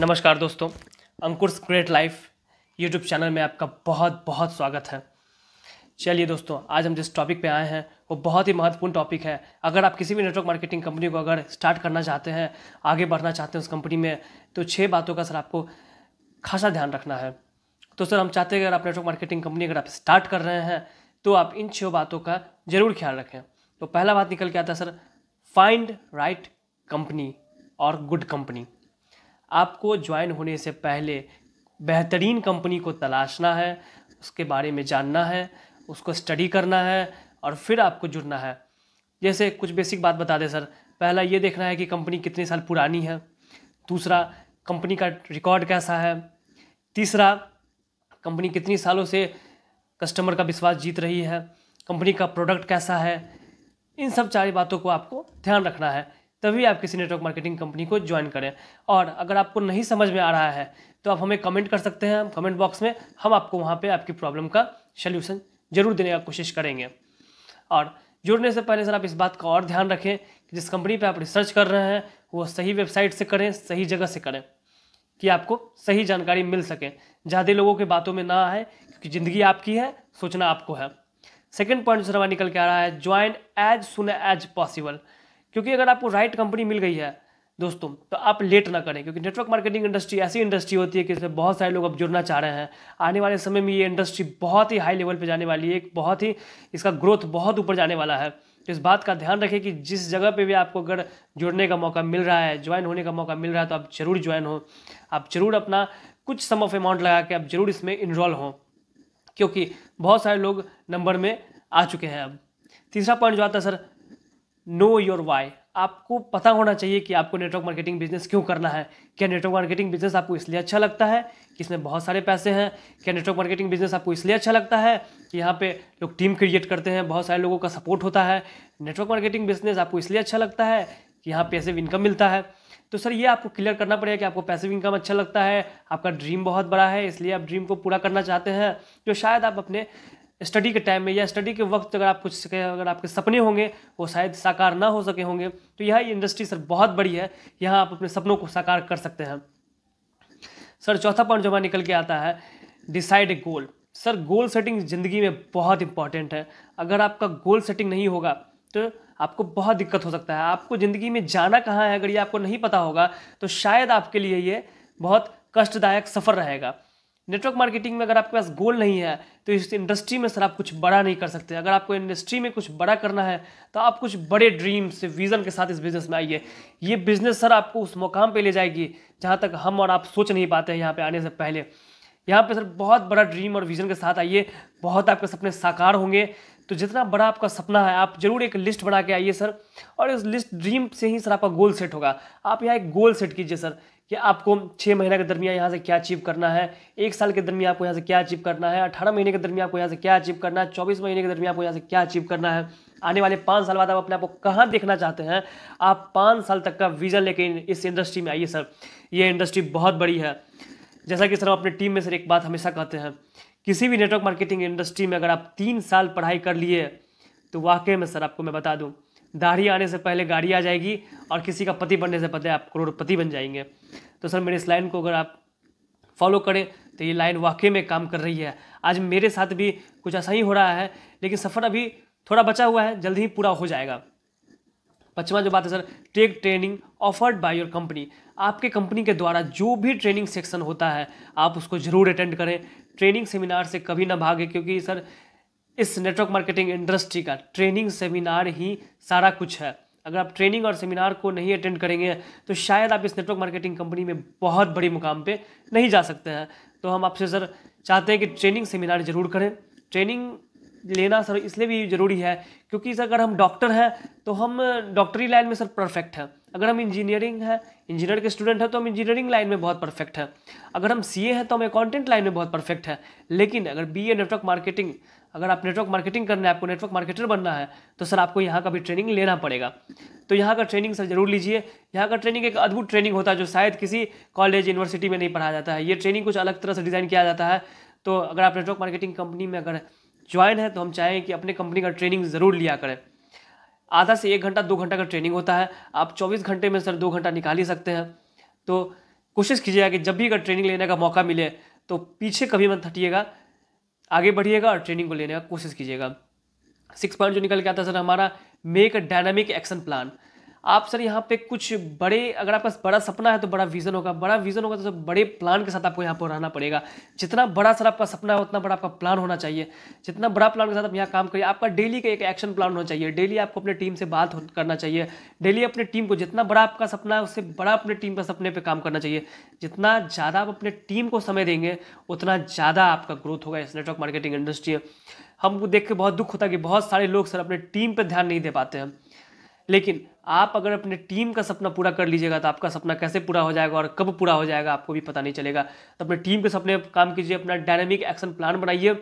नमस्कार दोस्तों Ankur great life YouTube channel में आपका बहुत बहुत स्वागत है चलिए दोस्तों आज हम जिस टॉपिक पे आए हैं वो बहुत ही महत्वपूर्ण टॉपिक है अगर आप किसी भी नेटवर्क मार्केटिंग कंपनी को अगर स्टार्ट करना चाहते हैं आगे बढ़ना चाहते हैं उस कंपनी में तो छः बातों का सर आपको खासा ध्यान रखना है तो सर हम चाहते हैं अगर आप नेटवर्क मार्केटिंग कंपनी अगर आप स्टार्ट कर रहे हैं तो आप इन छः बातों का ज़रूर ख्याल रखें तो पहला बात निकल के आता है सर फाइंड राइट कंपनी और गुड कंपनी आपको ज्वाइन होने से पहले बेहतरीन कंपनी को तलाशना है उसके बारे में जानना है उसको स्टडी करना है और फिर आपको जुड़ना है जैसे कुछ बेसिक बात बता दें सर पहला ये देखना है कि कंपनी कितने साल पुरानी है दूसरा कंपनी का रिकॉर्ड कैसा है तीसरा कंपनी कितनी सालों से कस्टमर का विश्वास जीत रही है कंपनी का प्रोडक्ट कैसा है इन सब सारी बातों को आपको ध्यान रखना है तभी आप किसी नेटवर्क मार्केटिंग कंपनी को ज्वाइन करें और अगर आपको नहीं समझ में आ रहा है तो आप हमें कमेंट कर सकते हैं कमेंट बॉक्स में हम आपको वहाँ पर आपकी प्रॉब्लम का सल्यूशन जरूर देने का कोशिश करेंगे और जुड़ने से पहले सर आप इस बात का और ध्यान रखें कि जिस कंपनी पे आप रिसर्च कर रहे हैं वो सही वेबसाइट से करें सही जगह से करें कि आपको सही जानकारी मिल सके ज़्यादा लोगों के बातों में ना आए क्योंकि ज़िंदगी आपकी है सोचना आपको है सेकेंड पॉइंट सर हमारा निकल के आ रहा है join as soon as possible क्योंकि अगर आपको राइट कंपनी मिल गई है दोस्तों तो आप लेट ना करें क्योंकि नेटवर्क मार्केटिंग इंडस्ट्री ऐसी इंडस्ट्री होती है कि इसमें बहुत सारे लोग अब जुड़ना चाह रहे हैं आने वाले समय में ये इंडस्ट्री बहुत ही हाई लेवल पे जाने वाली है एक बहुत ही इसका ग्रोथ बहुत ऊपर जाने वाला है तो इस बात का ध्यान रखें कि जिस जगह पे भी आपको अगर जुड़ने का मौका मिल रहा है ज्वाइन होने का मौका मिल रहा है तो आप जरूर ज्वाइन हो आप जरूर अपना कुछ सम ऑफ अमाउंट लगा के आप जरूर इसमें इनरोल हों क्योंकि बहुत सारे लोग नंबर में आ चुके हैं अब तीसरा पॉइंट जो आता है सर नो योर वाई आपको पता होना चाहिए कि आपको नेटवर्क मार्केटिंग बिजनेस क्यों करना है क्या नेटवर्क मार्केटिंग बिजनेस आपको इसलिए अच्छा लगता है कि इसमें बहुत सारे पैसे हैं क्या नेटवर्क मार्केटिंग बिजनेस आपको इसलिए अच्छा लगता है कि यहाँ पे लोग टीम क्रिएट करते हैं बहुत सारे लोगों का सपोर्ट होता है नेटवर्क मार्केटिंग बिजनेस आपको इसलिए अच्छा लगता है कि यहाँ पैसे इनकम मिलता है तो सर ये आपको क्लियर करना पड़ेगा कि आपको पैसे इनकम अच्छा लगता है आपका ड्रीम बहुत बड़ा है इसलिए आप ड्रीम को पूरा करना चाहते हैं जो शायद आप अपने स्टडी के टाइम में या स्टडी के वक्त अगर आप कुछ अगर आपके सपने होंगे वो शायद साकार ना हो सके होंगे तो यह इंडस्ट्री सर बहुत बड़ी है यहाँ आप अपने सपनों को साकार कर सकते हैं सर चौथा पॉइंट जो हमारा निकल के आता है decide a goal sir goal setting ज़िंदगी में बहुत इंपॉर्टेंट है अगर आपका गोल सेटिंग नहीं होगा तो आपको बहुत दिक्कत हो सकता है आपको ज़िंदगी में जाना कहाँ है अगर ये आपको नहीं पता होगा तो शायद आपके लिए ये बहुत कष्टदायक सफ़र रहेगा नेटवर्क मार्केटिंग में अगर आपके पास गोल नहीं है तो इस इंडस्ट्री में सर आप कुछ बड़ा नहीं कर सकते अगर आपको इंडस्ट्री में कुछ बड़ा करना है तो आप कुछ बड़े ड्रीम से विज़न के साथ इस बिज़नेस में आइए ये बिज़नेस सर आपको उस मुकाम पे ले जाएगी जहाँ तक हम और आप सोच नहीं पाते हैं यहाँ पर आने से पहले यहाँ पर सर बहुत बड़ा ड्रीम और विज़न के साथ आइए बहुत आपके सपने साकार होंगे तो जितना बड़ा आपका सपना है आप जरूर एक लिस्ट बना के आइए सर और इस लिस्ट ड्रीम से ही सर आपका गोल सेट होगा आप यहाँ एक गोल सेट कीजिए सर कि आपको छः महीने के दरमियान यहाँ से क्या अचीव करना है एक साल के दरमियान आपको यहाँ से क्या अचीव करना है अठारह महीने के दरमियान आपको यहाँ से क्या अचीव करना है चौबीस महीने के दरमियान आपको यहाँ से क्या अचीव करना है आने वाले पाँच साल बाद आप अपने आप को कहाँ देखना चाहते हैं आप पाँच साल तक का विजन लेके इस इंडस्ट्री में आइए सर ये इंडस्ट्री बहुत बड़ी है जैसा कि सर हम अपने टीम में सर एक बात हमेशा कहते हैं किसी भी नेटवर्क मार्केटिंग इंडस्ट्री में अगर आप तीन साल पढ़ाई कर लिए तो वाकई में सर आपको मैं बता दूँ दाढ़ी आने से पहले गाड़ी आ जाएगी और किसी का पति बनने से पहले आप करोड़पति बन जाएंगे तो सर मेरे इस लाइन को अगर आप फॉलो करें तो ये लाइन वाकई में काम कर रही है आज मेरे साथ भी कुछ ऐसा ही हो रहा है लेकिन सफ़र अभी थोड़ा बचा हुआ है जल्दी ही पूरा हो जाएगा पचवा जो बात है sir take training offered by your company आपके कंपनी के द्वारा जो भी ट्रेनिंग सेक्शन होता है आप उसको ज़रूर अटेंड करें ट्रेनिंग सेमिनार से कभी ना भागे क्योंकि सर इस नेटवर्क मार्केटिंग इंडस्ट्री का ट्रेनिंग सेमिनार ही सारा कुछ है अगर आप ट्रेनिंग और सेमिनार को नहीं अटेंड करेंगे तो शायद आप इस नेटवर्क मार्केटिंग कंपनी में बहुत बड़ी मुकाम पे नहीं जा सकते हैं तो हम आपसे सर चाहते हैं कि ट्रेनिंग सेमिनार ज़रूर करें ट्रेनिंग लेना सर इसलिए भी ज़रूरी है क्योंकि सर अगर हम डॉक्टर हैं तो हम डॉक्टरी लाइन में सर परफेक्ट हैं अगर हम इंजीनियरिंग हैं इंजीनियर के स्टूडेंट हैं तो हम इंजीनियरिंग लाइन में बहुत परफेक्ट हैं अगर हम सीए हैं तो हम अकाउंटेंट लाइन में बहुत परफेक्ट है लेकिन अगर बीए नेटवर्क मार्केटिंग अगर आप नेटवर्क मार्केटिंग करना है आपको नेटवर्क मार्केटर बनना है तो सर आपको यहाँ का भी ट्रेनिंग लेना पड़ेगा तो यहाँ का ट्रेनिंग सर जरूर लीजिए यहाँ का ट्रेनिंग एक अद्भुत ट्रेनिंग होता है जो शायद किसी कॉलेज यूनिवर्सिटी में नहीं पढ़ाया जाता है ये ट्रेनिंग कुछ अलग तरह से डिज़ाइन किया जाता है तो अगर आप नेटवर्क मार्केटिंग कंपनी में अगर ज्वाइन है तो हम चाहें कि अपने कंपनी का ट्रेनिंग ज़रूर लिया करें आधा से एक घंटा दो घंटा का ट्रेनिंग होता है आप चौबीस घंटे में सर दो घंटा निकाल ही सकते हैं तो कोशिश कीजिएगा कि जब भी अगर ट्रेनिंग लेने का मौका मिले तो पीछे कभी मत हटिएगा आगे बढ़िएगा और ट्रेनिंग को लेने का कोशिश कीजिएगा सिक्स पॉइंट जो निकल के आता है सर हमारा make a dynamic action plan आप सर यहाँ पे कुछ बड़े अगर आपका बड़ा सपना है तो बड़ा विजन होगा बड़ा विजन होगा तो सर बड़े प्लान के साथ आपको यहाँ पर रहना पड़ेगा जितना बड़ा सर आपका सपना है उतना बड़ा आपका प्लान होना चाहिए जितना बड़ा प्लान के साथ आप यहाँ काम करिए आपका डेली का एक एक्शन प्लान होना चाहिए डेली आपको अपने टीम से बात करना चाहिए डेली अपने टीम को जितना बड़ा आपका सपना है उससे बड़ा अपने टीम का सपने पर काम करना चाहिए जितना ज़्यादा आप अपने टीम को समय देंगे उतना ज़्यादा आपका ग्रोथ होगा इस नेटवर्क मार्केटिंग इंडस्ट्री है हमको देख के बहुत दुख होता है कि बहुत सारे लोग सर अपने टीम पर ध्यान नहीं दे पाते हैं लेकिन आप अगर अपने टीम का सपना पूरा कर लीजिएगा तो आपका सपना कैसे पूरा हो जाएगा और कब पूरा हो जाएगा आपको भी पता नहीं चलेगा तो अपने टीम के सपने काम कीजिए अपना डायनेमिक एक्शन प्लान बनाइए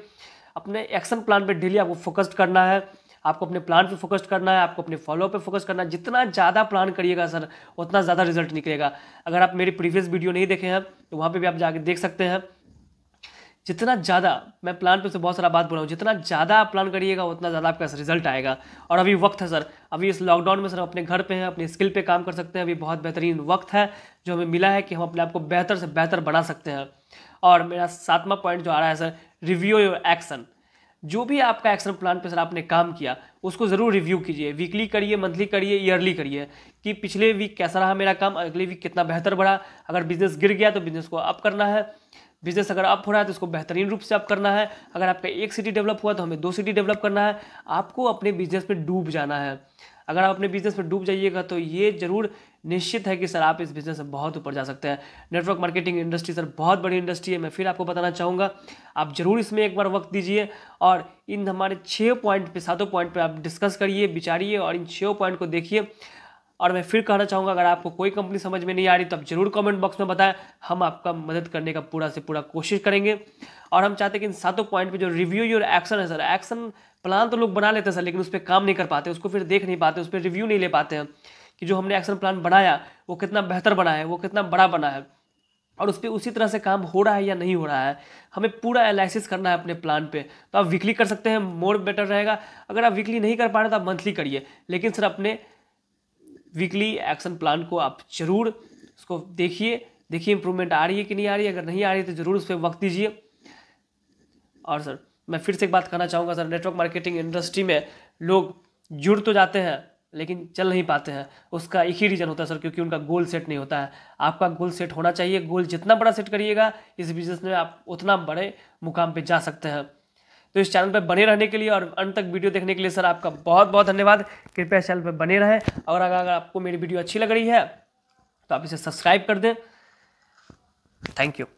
अपने एक्शन प्लान पर डेली आपको फोकस्ड करना है आपको अपने प्लान पे फोकस करना है आपको अपने फॉलो पे फोकस करना है जितना ज़्यादा प्लान करिएगा सर उतना ज़्यादा रिजल्ट निकलेगा अगर आप मेरी प्रीवियस वीडियो नहीं देखे हैं तो वहाँ पर भी आप जाके देख सकते हैं जितना ज़्यादा मैं प्लान पे से बहुत सारा बात बोल रहा हूँ जितना ज़्यादा आप प्लान करिएगा उतना ज़्यादा आपका रिजल्ट आएगा और अभी वक्त है सर अभी इस लॉकडाउन में सर हम अपने घर पे हैं अपने स्किल पे काम कर सकते हैं अभी बहुत बेहतरीन वक्त है जो हमें मिला है कि हम अपने आप को बेहतर से बेहतर बना सकते हैं और मेरा सातवां पॉइंट जो आ रहा है सर रिव्यू योर एक्शन जो भी आपका एक्शन प्लान पे सर आपने काम किया उसको ज़रूर रिव्यू कीजिए वीकली करिए मंथली करिए ईयरली करिए कि पिछले वीक कैसा रहा मेरा काम अगले वीक कितना बेहतर बढ़ा अगर बिजनेस गिर गया तो बिजनेस को अप करना है बिजनेस अगर आप हो रहा है तो उसको बेहतरीन रूप से आप करना है अगर आपका एक सिटी डेवलप हुआ तो हमें दो सिटी डेवलप करना है आपको अपने बिजनेस में डूब जाना है अगर आप अपने बिजनेस में डूब जाइएगा तो ये जरूर निश्चित है कि सर आप इस बिजनेस में बहुत ऊपर जा सकते हैं नेटवर्क मार्केटिंग इंडस्ट्री सर बहुत बड़ी इंडस्ट्री है मैं फिर आपको बताना चाहूँगा आप जरूर इसमें एक बार वक्त दीजिए और इन हमारे छः पॉइंट पे सातों पॉइंट पे आप डिस्कस करिए विचारिए और इन छः पॉइंट को देखिए और मैं फिर कहना चाहूँगा अगर आपको कोई कंपनी समझ में नहीं आ रही तो आप जरूर कमेंट बॉक्स में बताएं हम आपका मदद करने का पूरा से पूरा कोशिश करेंगे और हम चाहते हैं कि इन सातों पॉइंट पे जो रिव्यू और एक्शन है सर एक्शन प्लान तो लोग बना लेते हैं सर लेकिन उस पर काम नहीं कर पाते उसको फिर देख नहीं पाते उस पर रिव्यू नहीं ले पाते हैं कि जो हमने एक्शन प्लान बनाया वो कितना बेहतर बना है वो कितना बड़ा बना है और उस पर उसी तरह से काम हो रहा है या नहीं हो रहा है हमें पूरा एनालिसिस करना है अपने प्लान पे तो आप वीकली कर सकते हैं मोर बेटर रहेगा अगर आप वीकली नहीं कर पा रहे तो आप मंथली करिए लेकिन सर अपने वीकली एक्शन प्लान को आप जरूर उसको देखिए देखिए इंप्रूवमेंट आ रही है कि नहीं आ रही है अगर नहीं आ रही है तो ज़रूर उस पर वक्त दीजिए और सर मैं फिर से एक बात कहना चाहूँगा सर नेटवर्क मार्केटिंग इंडस्ट्री में लोग जुड़ तो जाते हैं लेकिन चल नहीं पाते हैं उसका एक ही रीज़न होता है सर क्योंकि उनका गोल सेट नहीं होता है आपका गोल सेट होना चाहिए गोल जितना बड़ा सेट करिएगा इस बिज़नेस में आप उतना बड़े मुकाम पर जा सकते हैं तो इस चैनल पर बने रहने के लिए और अंत तक वीडियो देखने के लिए सर आपका बहुत बहुत धन्यवाद कृपया इस चैनल पर बने रहें और अगर अगर आपको मेरी वीडियो अच्छी लग रही है तो आप इसे सब्सक्राइब कर दें थैंक यू